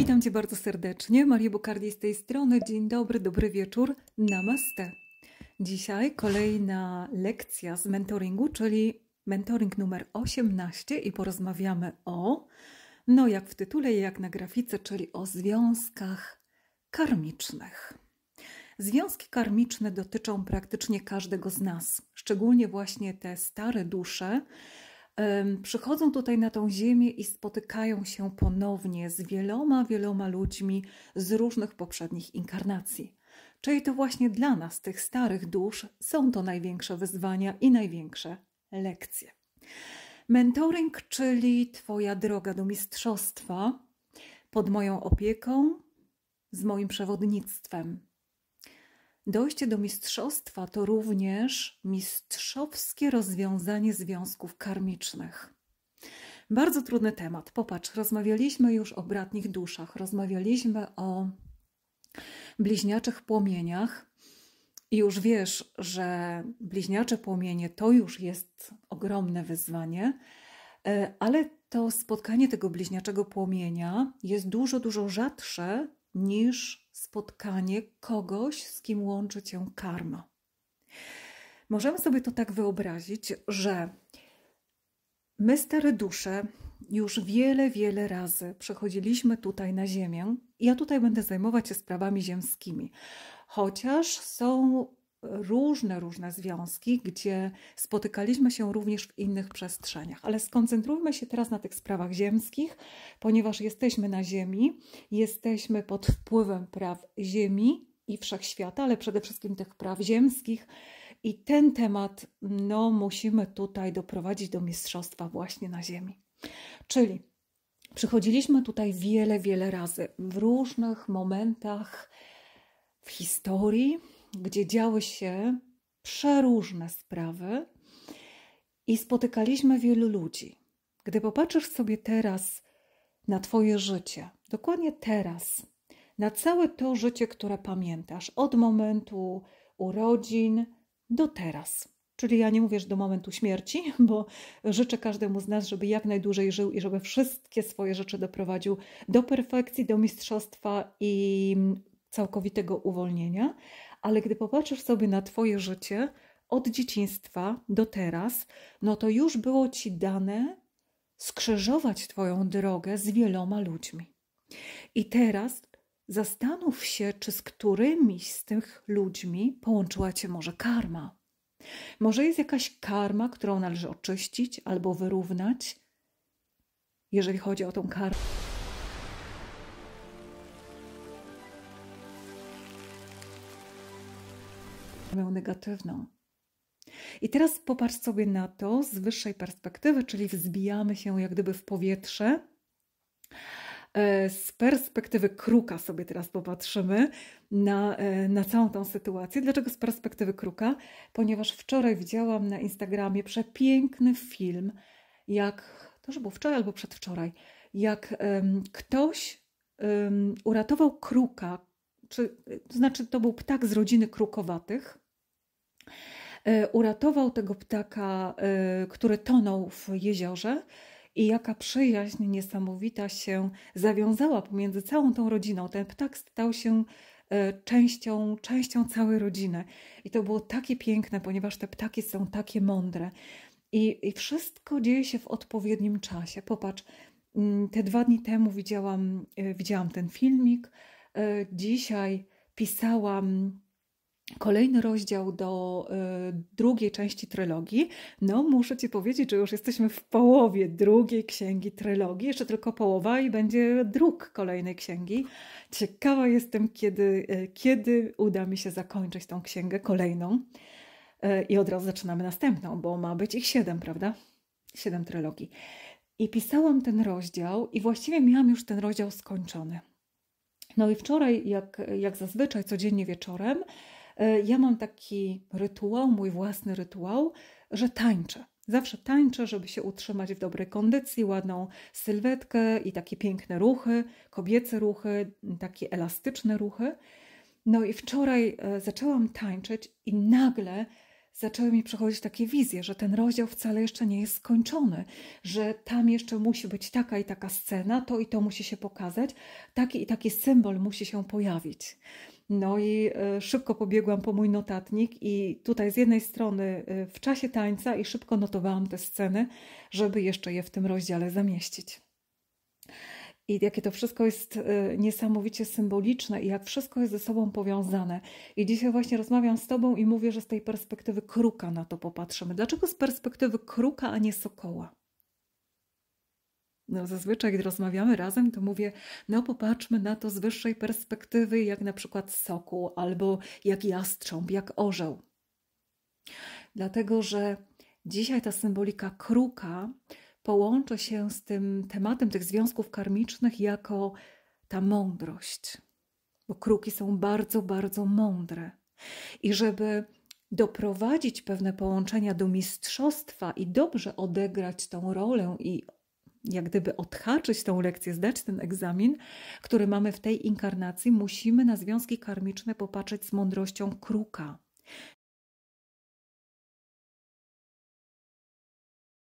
Witam Cię bardzo serdecznie. Maria Bukardi z tej strony. Dzień dobry, dobry wieczór. Namaste. Dzisiaj kolejna lekcja z mentoringu, czyli mentoring numer 18 i porozmawiamy o, no jak w tytule, jak na grafice, czyli o związkach karmicznych. Związki karmiczne dotyczą praktycznie każdego z nas, szczególnie właśnie te stare dusze, przychodzą tutaj na tą ziemię i spotykają się ponownie z wieloma, wieloma ludźmi z różnych poprzednich inkarnacji. Czyli to właśnie dla nas, tych starych dusz, są to największe wyzwania i największe lekcje. Mentoring, czyli Twoja droga do mistrzostwa pod moją opieką, z moim przewodnictwem. Dojście do mistrzostwa to również mistrzowskie rozwiązanie związków karmicznych. Bardzo trudny temat. Popatrz, rozmawialiśmy już o bratnich duszach, rozmawialiśmy o bliźniaczych płomieniach. I już wiesz, że bliźniacze płomienie to już jest ogromne wyzwanie, e, ale to spotkanie tego bliźniaczego płomienia jest dużo, dużo rzadsze niż spotkanie kogoś, z kim łączy cię karma. Możemy sobie to tak wyobrazić, że my, stare dusze, już wiele, wiele razy przechodziliśmy tutaj na Ziemię. Ja tutaj będę zajmować się sprawami ziemskimi, chociaż są różne, różne związki, gdzie spotykaliśmy się również w innych przestrzeniach. Ale skoncentrujmy się teraz na tych sprawach ziemskich, ponieważ jesteśmy na Ziemi, jesteśmy pod wpływem praw Ziemi i wszechświata, ale przede wszystkim tych praw ziemskich. I ten temat no, musimy tutaj doprowadzić do mistrzostwa właśnie na Ziemi. Czyli przychodziliśmy tutaj wiele, wiele razy w różnych momentach w historii, gdzie działy się przeróżne sprawy i spotykaliśmy wielu ludzi. Gdy popatrzysz sobie teraz na Twoje życie, dokładnie teraz, na całe to życie, które pamiętasz od momentu urodzin do teraz. Czyli ja nie mówię, że do momentu śmierci, bo życzę każdemu z nas, żeby jak najdłużej żył i żeby wszystkie swoje rzeczy doprowadził do perfekcji, do mistrzostwa i całkowitego uwolnienia, ale gdy popatrzysz sobie na Twoje życie od dzieciństwa do teraz, no to już było Ci dane skrzyżować Twoją drogę z wieloma ludźmi. I teraz zastanów się, czy z którymiś z tych ludźmi połączyła Cię może karma. Może jest jakaś karma, którą należy oczyścić albo wyrównać, jeżeli chodzi o tą karmę. negatywną. I teraz popatrz sobie na to z wyższej perspektywy, czyli wzbijamy się jak gdyby w powietrze. E, z perspektywy kruka sobie teraz popatrzymy na, e, na całą tą sytuację. Dlaczego z perspektywy kruka? Ponieważ wczoraj widziałam na Instagramie przepiękny film, jak to już był wczoraj albo przedwczoraj, jak um, ktoś um, uratował kruka, czy, to znaczy to był ptak z rodziny krukowatych, E, uratował tego ptaka, e, który tonął w jeziorze. I jaka przyjaźń niesamowita się zawiązała pomiędzy całą tą rodziną. Ten ptak stał się e, częścią, częścią całej rodziny. I to było takie piękne, ponieważ te ptaki są takie mądre. I, i wszystko dzieje się w odpowiednim czasie. Popatrz, mm, te dwa dni temu widziałam, widziałam ten filmik. Dzisiaj pisałam Kolejny rozdział do y, drugiej części trylogii. No, muszę Ci powiedzieć, że już jesteśmy w połowie drugiej księgi trylogii, jeszcze tylko połowa i będzie druk kolejnej księgi. Ciekawa jestem, kiedy, y, kiedy uda mi się zakończyć tą księgę kolejną. Y, I od razu zaczynamy następną, bo ma być ich siedem, prawda? Siedem trylogii. I pisałam ten rozdział, i właściwie miałam już ten rozdział skończony. No i wczoraj, jak, jak zazwyczaj, codziennie wieczorem, E, ja mam taki rytuał, mój własny rytuał, że tańczę. Zawsze tańczę, żeby się utrzymać w dobrej kondycji, ładną sylwetkę i takie piękne ruchy, kobiece ruchy, takie elastyczne ruchy. No i wczoraj e, zaczęłam tańczyć i nagle zaczęły mi przychodzić takie wizje, że ten rozdział wcale jeszcze nie jest skończony, że tam jeszcze musi być taka i taka scena, to i to musi się pokazać, taki i taki symbol musi się pojawić. No i e, szybko pobiegłam po mój notatnik i tutaj z jednej strony e, w czasie tańca i szybko notowałam te sceny, żeby jeszcze je w tym rozdziale zamieścić. I jakie to wszystko jest e, niesamowicie symboliczne i jak wszystko jest ze sobą powiązane. I dzisiaj właśnie rozmawiam z Tobą i mówię, że z tej perspektywy kruka na to popatrzymy. Dlaczego z perspektywy kruka, a nie sokoła? no, zazwyczaj, gdy rozmawiamy razem, to mówię, no popatrzmy na to z wyższej perspektywy, jak na przykład soku, albo jak jastrząb, jak orzeł. Dlatego, że dzisiaj ta symbolika kruka połączy się z tym tematem tych związków karmicznych jako ta mądrość. Bo kruki są bardzo, bardzo mądre. I żeby doprowadzić pewne połączenia do mistrzostwa i dobrze odegrać tą rolę i jak gdyby odhaczyć tą lekcję, zdać ten egzamin, który mamy w tej inkarnacji, musimy na związki karmiczne popatrzeć z mądrością kruka.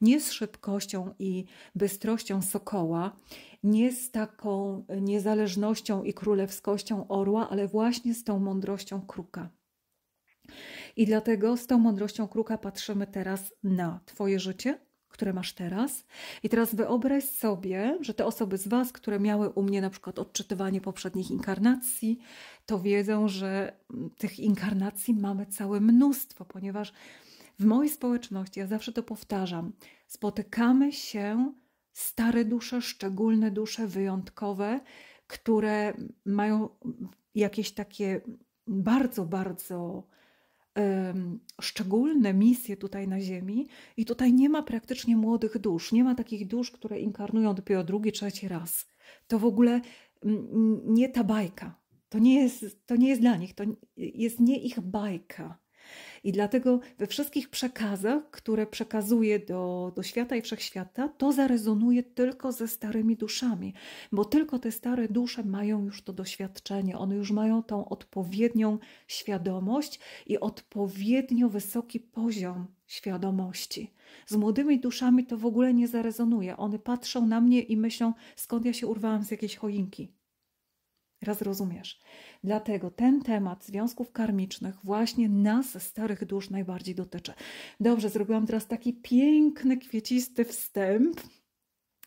nie z szybkością i bystrością sokoła, nie z taką niezależnością i królewskością orła, ale właśnie z tą mądrością kruka. I dlatego z tą mądrością kruka patrzymy teraz na Twoje życie, które masz teraz. I teraz wyobraź sobie, że te osoby z Was, które miały u mnie na przykład odczytywanie poprzednich inkarnacji, to wiedzą, że mm, tych inkarnacji mamy całe mnóstwo, ponieważ w mojej społeczności, ja zawsze to powtarzam, spotykamy się stare dusze, szczególne dusze, wyjątkowe, które mają jakieś takie bardzo, bardzo szczególne misje tutaj na Ziemi, i tutaj nie ma praktycznie młodych dusz, nie ma takich dusz, które inkarnują dopiero drugi, trzeci raz. To w ogóle nie ta bajka. To nie jest, to nie jest dla nich, to jest nie ich bajka. I dlatego we wszystkich przekazach, które przekazuje do, do świata i wszechświata, to zarezonuje tylko ze starymi duszami, bo tylko te stare dusze mają już to doświadczenie, one już mają tą odpowiednią świadomość i odpowiednio wysoki poziom świadomości. Z młodymi duszami to w ogóle nie zarezonuje. One patrzą na mnie i myślą, skąd ja się urwałam z jakiejś choinki. Raz rozumiesz. Dlatego ten temat związków karmicznych właśnie nas, starych dusz, najbardziej dotyczy. Dobrze, zrobiłam teraz taki piękny, kwiecisty wstęp.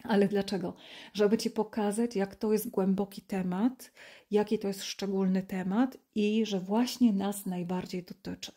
Ale dlaczego? Żeby Ci pokazać, jak to jest głęboki temat, jaki to jest szczególny temat i że właśnie nas najbardziej dotyczy.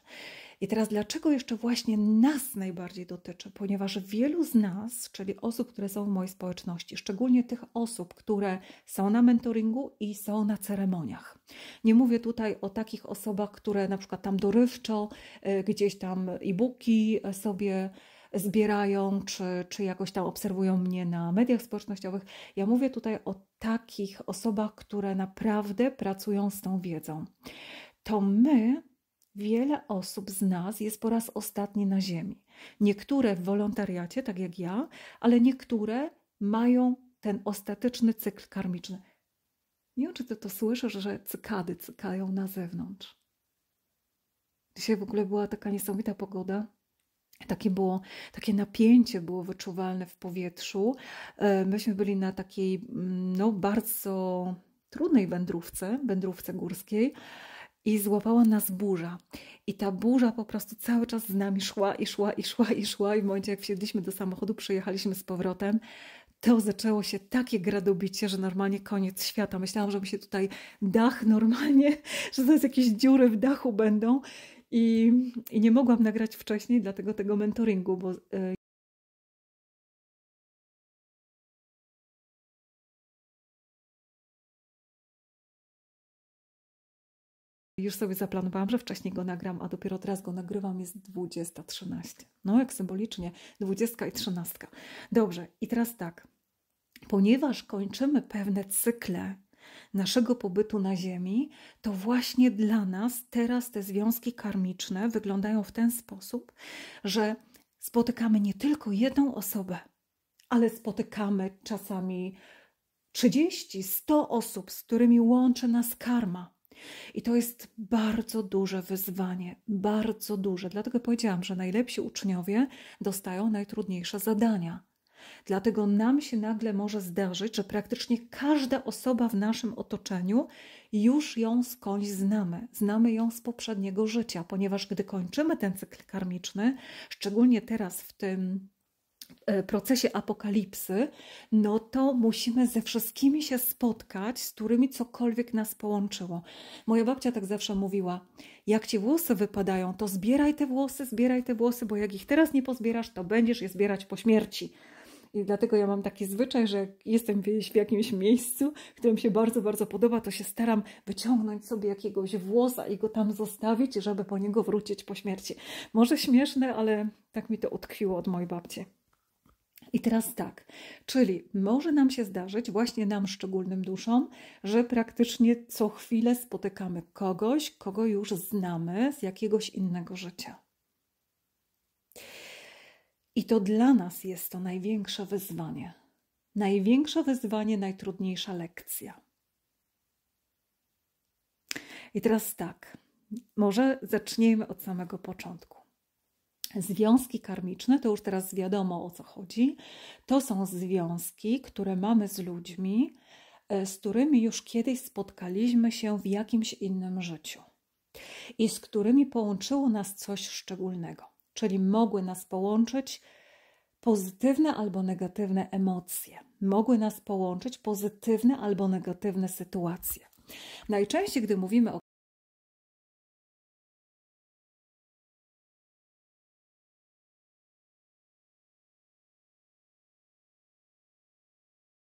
I teraz dlaczego jeszcze właśnie nas najbardziej dotyczy? Ponieważ wielu z nas, czyli osób, które są w mojej społeczności, szczególnie tych osób, które są na mentoringu i są na ceremoniach. Nie mówię tutaj o takich osobach, które na przykład tam dorywczo y, gdzieś tam e-booki sobie zbierają, czy, czy jakoś tam obserwują mnie na mediach społecznościowych. Ja mówię tutaj o takich osobach, które naprawdę pracują z tą wiedzą. To my Wiele osób z nas jest po raz ostatni na ziemi. Niektóre w wolontariacie, tak jak ja, ale niektóre mają ten ostateczny cykl karmiczny. Nie wiem, czy ty to słyszysz, że cykady cykają na zewnątrz. Dzisiaj w ogóle była taka niesamowita pogoda. Takie, było, takie napięcie było wyczuwalne w powietrzu. E, myśmy byli na takiej mm, no, bardzo trudnej wędrówce, wędrówce górskiej i złapała nas burza. I ta burza po prostu cały czas z nami szła i szła i szła i szła. I w momencie, jak wsiedliśmy do samochodu, przyjechaliśmy z powrotem, to zaczęło się takie gradobicie, że normalnie koniec świata. Myślałam, że mi się tutaj dach normalnie, że zaraz jakieś dziury w dachu będą. I, I nie mogłam nagrać wcześniej, dlatego tego mentoringu, bo y, Już sobie zaplanowałam, że wcześniej go nagram, a dopiero teraz go nagrywam. Jest 20.13. No, jak symbolicznie, 20 i 13. Dobrze, i teraz tak. Ponieważ kończymy pewne cykle naszego pobytu na Ziemi, to właśnie dla nas teraz te związki karmiczne wyglądają w ten sposób, że spotykamy nie tylko jedną osobę, ale spotykamy czasami 30, 100 osób, z którymi łączy nas karma. I to jest bardzo duże wyzwanie, bardzo duże. Dlatego powiedziałam, że najlepsi uczniowie dostają najtrudniejsze zadania. Dlatego nam się nagle może zdarzyć, że praktycznie każda osoba w naszym otoczeniu już ją skądś znamy. Znamy ją z poprzedniego życia, ponieważ gdy kończymy ten cykl karmiczny, szczególnie teraz w tym E, procesie apokalipsy, no to musimy ze wszystkimi się spotkać, z którymi cokolwiek nas połączyło. Moja babcia tak zawsze mówiła: Jak ci włosy wypadają, to zbieraj te włosy, zbieraj te włosy, bo jak ich teraz nie pozbierasz, to będziesz je zbierać po śmierci. I dlatego ja mam taki zwyczaj, że jestem w jakimś miejscu, w którym się bardzo, bardzo podoba, to się staram wyciągnąć sobie jakiegoś włosa i go tam zostawić, żeby po niego wrócić po śmierci. Może śmieszne, ale tak mi to utkwiło od mojej babci. I teraz tak, czyli może nam się zdarzyć, właśnie nam szczególnym duszom, że praktycznie co chwilę spotykamy kogoś, kogo już znamy z jakiegoś innego życia. I to dla nas jest to największe wyzwanie. Największe wyzwanie, najtrudniejsza lekcja. I teraz tak, może zacznijmy od samego początku. Związki karmiczne, to już teraz wiadomo o co chodzi, to są związki, które mamy z ludźmi, e, z którymi już kiedyś spotkaliśmy się w jakimś innym życiu i z którymi połączyło nas coś szczególnego, czyli mogły nas połączyć pozytywne albo negatywne emocje, mogły nas połączyć pozytywne albo negatywne sytuacje. Najczęściej, gdy mówimy o